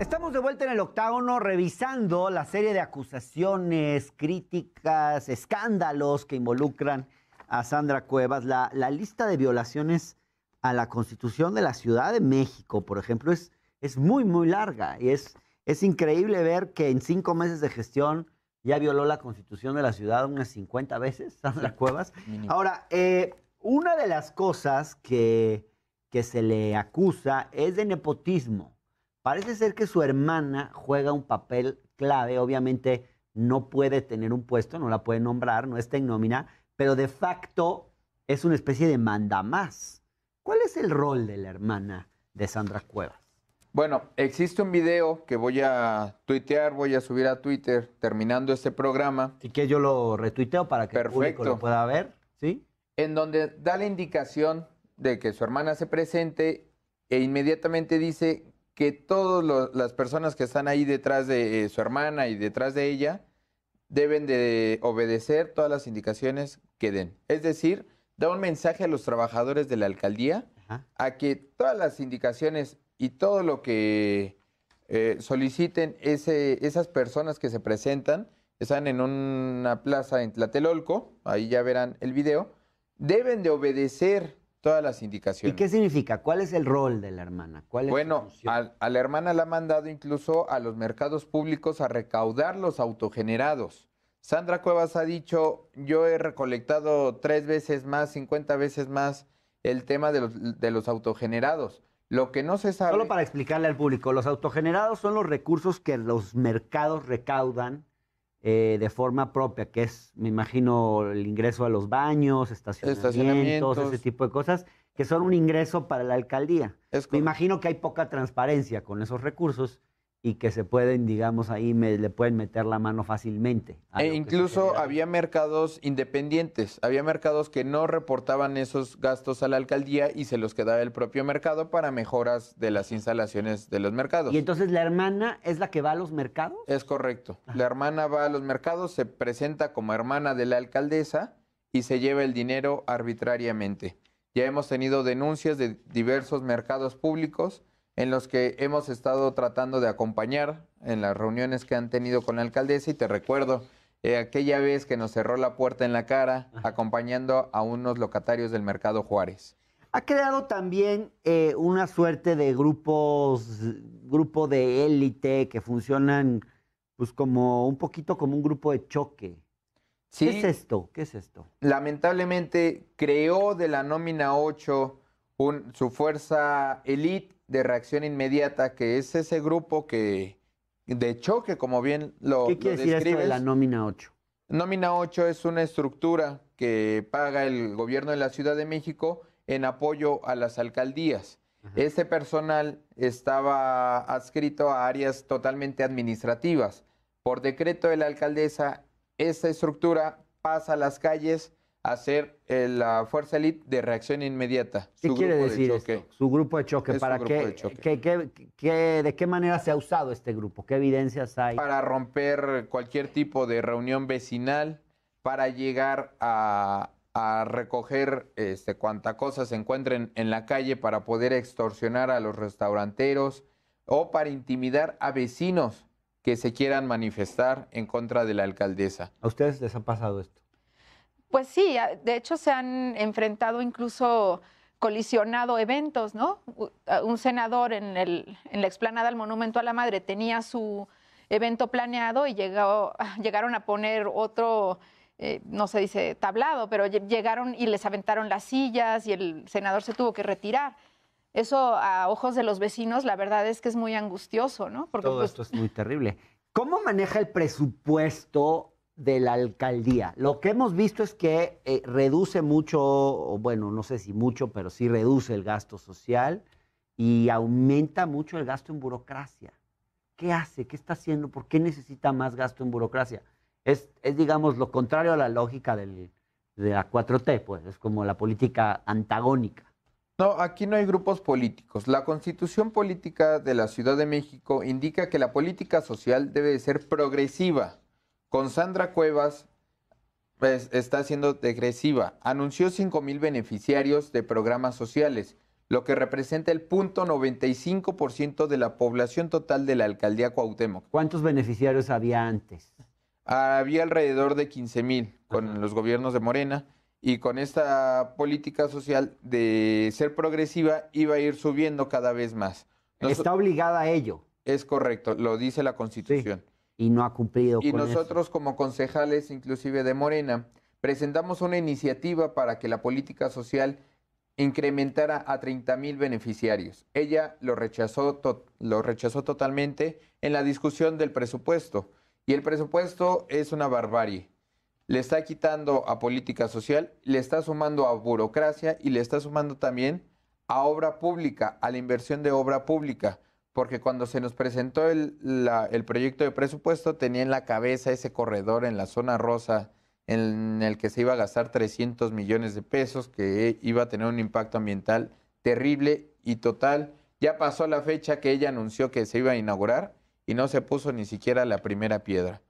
Estamos de vuelta en el octágono revisando la serie de acusaciones, críticas, escándalos que involucran a Sandra Cuevas. La, lista de violaciones a la Constitución de la Ciudad de México, por ejemplo, es, es muy, muy larga. Y es, increíble ver que en cinco meses de gestión ya violó la Constitución de la Ciudad unas 50 veces, Sandra Cuevas. Ahora, eh, una de las cosas que se le acusa es de nepotismo. Parece ser que su hermana juega un papel clave, obviamente no puede tener un puesto, no la puede nombrar, no está en nómina, pero de facto es una especie de mandamás. ¿Cuál es el rol de la hermana de Sandra Cuevas? Bueno, existe un video que voy a tuitear, voy a subir a Twitter terminando este programa. Y que yo lo retuiteo para que el público lo pueda ver, ¿sí? En donde da la indicación de que su hermana se presente e inmediatamente dice que todas las personas que están ahí detrás de eh, su hermana y detrás de ella deben de obedecer todas las indicaciones que den. Es decir, da un mensaje a los trabajadores de la alcaldía a que todas las indicaciones y todo lo que eh, soliciten esas personas que se presentan, están en una plaza en Tlatelolco, ahí ya verán el video, deben de obedecer todas las indicaciones. ¿Y qué significa? ¿Cuál es el rol de la hermana? ¿Cuál es bueno, a, la hermana la ha mandado incluso a los mercados públicos a recaudar los autogenerados. Sandra Cuevas ha dicho, yo he recolectado tres veces más, 50 veces más el tema de los, de los autogenerados. Lo que no se sabe... Solo para explicarle al público, los autogenerados son los recursos que los mercados recaudan eh, de forma propia, que es, me imagino, el ingreso a los baños, estacionamientos, estacionamientos. ese tipo de cosas, que son un ingreso para la alcaldía. Me imagino que hay poca transparencia con esos recursos y que se pueden, digamos, ahí me, le pueden meter la mano fácilmente. E incluso había mercados independientes, había mercados que no reportaban esos gastos a la alcaldía y se los quedaba el propio mercado para mejoras de las instalaciones de los mercados. ¿Y entonces la hermana es la que va a los mercados? Es correcto. Ah. La hermana va a los mercados, se presenta como hermana de la alcaldesa y se lleva el dinero arbitrariamente. Ya hemos tenido denuncias de diversos mercados públicos en los que hemos estado tratando de acompañar en las reuniones que han tenido con la alcaldesa y te recuerdo eh, aquella vez que nos cerró la puerta en la cara acompañando a unos locatarios del mercado Juárez. Ha creado también eh, una suerte de grupos, grupo de élite que funcionan pues como un poquito como un grupo de choque. ¿Qué es esto? ¿Qué es esto? Lamentablemente creó de la nómina 8 su fuerza elite de reacción inmediata, que es ese grupo que de choque, como bien lo, ¿Qué la nómina 8? Nómina 8 es una estructura que paga el gobierno de la Ciudad de México en apoyo a las alcaldías. Ese personal estaba adscrito a áreas totalmente administrativas. Por decreto de la alcaldesa, esa estructura pasa a las calles hacer eh, la fuerza elite de reacción inmediata. ¿Qué quiere decir de Su grupo de choque. ¿Para qué, de, Qué, manera se ha usado este grupo? ¿Qué evidencias hay? Para romper cualquier tipo de reunión vecinal, para llegar a, recoger este, cuanta cosa se encuentren en la calle para poder extorsionar a los restauranteros o para intimidar a vecinos que se quieran manifestar en contra de la alcaldesa. ¿A ustedes les ha pasado esto? Pues sí, de hecho se han enfrentado incluso colisionado eventos, ¿no? Un senador en, la explanada del Monumento a la Madre tenía su evento planeado y llegaron a poner otro, eh, no se dice tablado, pero llegaron y les aventaron las sillas y el senador se tuvo que retirar. Eso a ojos de los vecinos, la verdad es que es muy angustioso, ¿no? Todo pues esto es muy terrible. ¿Cómo maneja el presupuesto de la alcaldía. Lo que hemos visto es que eh, reduce mucho, bueno, no sé si mucho, pero sí reduce el gasto social y aumenta mucho el gasto en burocracia. ¿Qué hace? ¿Qué está haciendo? ¿Por qué necesita más gasto en burocracia? Es, digamos, lo contrario a la lógica de la 4T, pues es como la política antagónica. No, aquí no hay grupos políticos. La constitución política de la Ciudad de México indica que la política social debe ser progresiva con Sandra Cuevas pues, está siendo degresiva. Anunció mil beneficiarios de programas sociales, lo que representa el punto .95% de la población total de la alcaldía Cuauhtémoc. ¿Cuántos beneficiarios había antes? Había alrededor de mil con los gobiernos de Morena y con esta política social de ser progresiva iba a ir subiendo cada vez más. Está obligada a ello. Es correcto, lo dice la Constitución y no ha cumplido. Y nosotros como concejales, inclusive de Morena, presentamos una iniciativa para que la política social incrementara a 30 mil beneficiarios. Ella lo rechazó, lo rechazó totalmente en la discusión del presupuesto. Y el presupuesto es una barbarie. Le está quitando a política social, le está sumando a burocracia y le está sumando también a obra pública, a la inversión de obra pública porque cuando se nos presentó el, proyecto de presupuesto tenía en la cabeza ese corredor en la zona rosa en el que se iba a gastar 300 millones de pesos, que iba a tener un impacto ambiental terrible y total. Ya pasó la fecha que ella anunció que se iba a inaugurar y no se puso ni siquiera la primera piedra.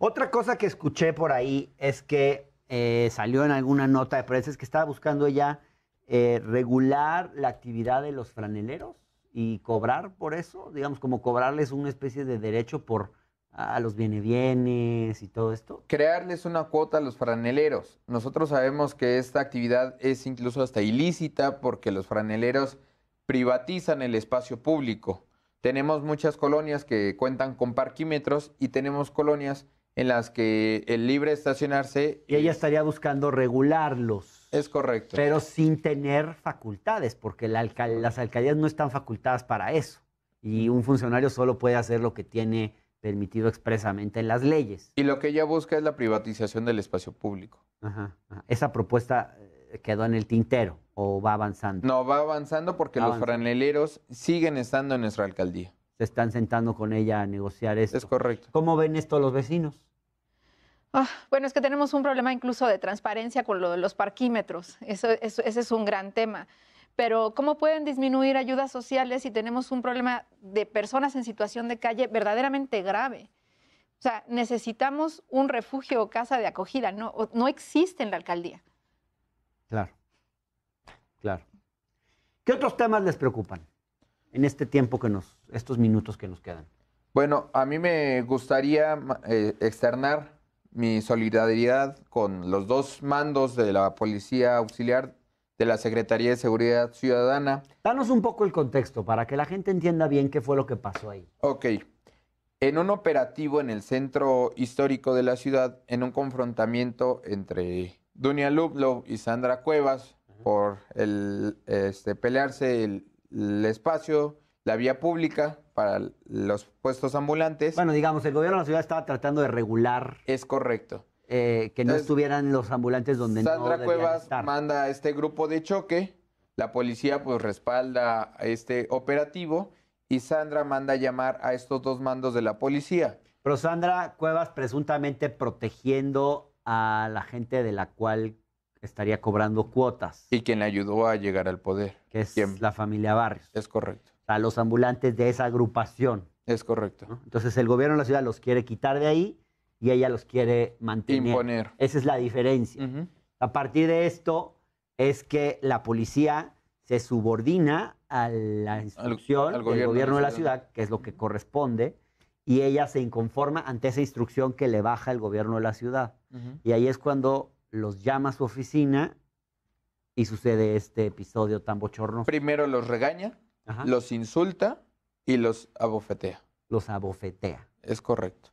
Otra cosa que escuché por ahí es que eh, salió en alguna nota de prensa es que estaba buscando ella eh, regular la actividad de los franeleros y cobrar por eso, digamos, como cobrarles una especie de derecho por a ah, los bienes y todo esto. Crearles una cuota a los franeleros. Nosotros sabemos que esta actividad es incluso hasta ilícita porque los franeleros privatizan el espacio público. Tenemos muchas colonias que cuentan con parquímetros y tenemos colonias en las que el libre estacionarse... Y ella estaría buscando regularlos. Es correcto. Pero sin tener facultades, porque las alcaldías no están facultadas para eso. Y un funcionario solo puede hacer lo que tiene permitido expresamente en las leyes. Y lo que ella busca es la privatización del espacio público. Ajá, Esa propuesta eh, quedó en el tintero o va avanzando? No, va avanzando porque los franeleros siguen estando en nuestra alcaldía se están sentando con ella a negociar eso. Es correcto. ¿Cómo ven esto los vecinos? Ah, bueno, es que tenemos un problema incluso de transparencia con lo de los parquímetros. Eso, ese es un gran tema. Pero ¿cómo pueden disminuir ayudas sociales si tenemos un problema de personas en situación de calle verdaderamente grave? O sea, necesitamos un refugio o casa de acogida. No, no existe en la alcaldía. Claro, claro. ¿Qué otros temas les preocupan? en este tiempo que nos, estos minutos que nos quedan? Bueno, a mí me gustaría eh, externar mi solidaridad con los dos mandos de la Policía Auxiliar de la Secretaría de Seguridad Ciudadana. Danos un poco el contexto para que la gente entienda bien qué fue lo que pasó ahí. Ok. En un operativo en el centro histórico de la ciudad, en un confrontamiento entre Dunia Lublo y Sandra Cuevas por el, este, pelearse el, el espacio, la vía pública para los puestos ambulantes. Bueno, digamos, el gobierno de la ciudad estaba tratando de regular. Es correcto. Eh, que no estuvieran los ambulantes donde Sandra no Cuevas estar. manda a este grupo de choque, la policía pues respalda este operativo y Sandra manda a llamar a estos dos mandos de la policía. Pero Sandra Cuevas presuntamente protegiendo a la gente de la cual estaría cobrando cuotas. Y quien ayudó a llegar al poder. Que es la familia Barrios. Es correcto. A los ambulantes de esa agrupación. Es correcto. Entonces el gobierno de la ciudad los quiere quitar de ahí y ella los quiere mantener. Imponer. Esa es la diferencia. A partir de esto es que la policía se subordina a la instrucción del gobierno de la ciudad. que es lo que corresponde, y ella se inconforma ante esa instrucción que le baja el gobierno de la ciudad. Y ahí es cuando los llama a su oficina y sucede este episodio tan bochorno. Primero los regaña, los insulta y los abofetea. Los abofetea. Es correcto.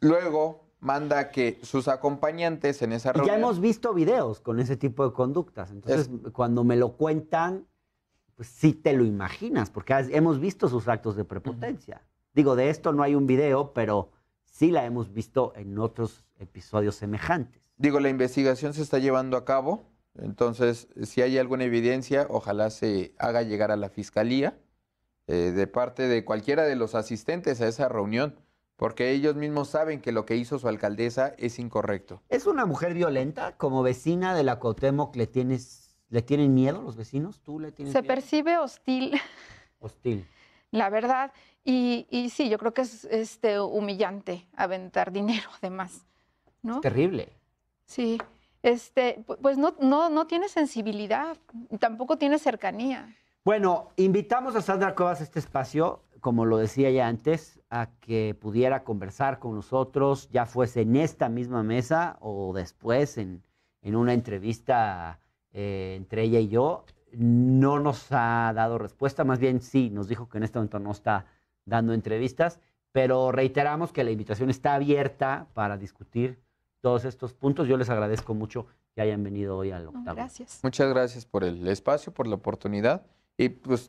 Luego manda que sus acompañantes en esa Ya hemos visto videos con ese tipo de conductas. Entonces, cuando me lo cuentan, pues sí te lo imaginas, porque hemos visto sus actos de prepotencia. Digo, de esto no hay un video, pero sí la hemos visto en otros episodios semejantes digo, la investigación se está llevando a cabo, entonces si hay alguna evidencia, ojalá se haga llegar a la fiscalía eh, de parte de cualquiera de los asistentes a esa reunión, porque ellos mismos saben que lo que hizo su alcaldesa es incorrecto. ¿Es una mujer violenta? Como vecina de la Cuauhtémoc, ¿le, tienes, ¿le tienen miedo los vecinos? ¿Tú le Se percibe hostil. Hostil. La verdad, y, sí, yo creo que es este, humillante aventar dinero además. ¿no? terrible. Sí, este, pues no, tiene sensibilidad, tampoco tiene cercanía. Bueno, invitamos a Sandra Cuevas a este espacio, como lo decía ya antes, a que pudiera conversar con nosotros, ya fuese en esta misma mesa o después en, una entrevista eh, entre ella y yo. No nos ha dado respuesta, más bien sí, nos dijo que en este momento no está dando entrevistas, pero reiteramos que la invitación está abierta para discutir todos estos puntos. Yo les agradezco mucho que hayan venido hoy al octavo. Gracias. Muchas gracias por el espacio, por la oportunidad. Y pues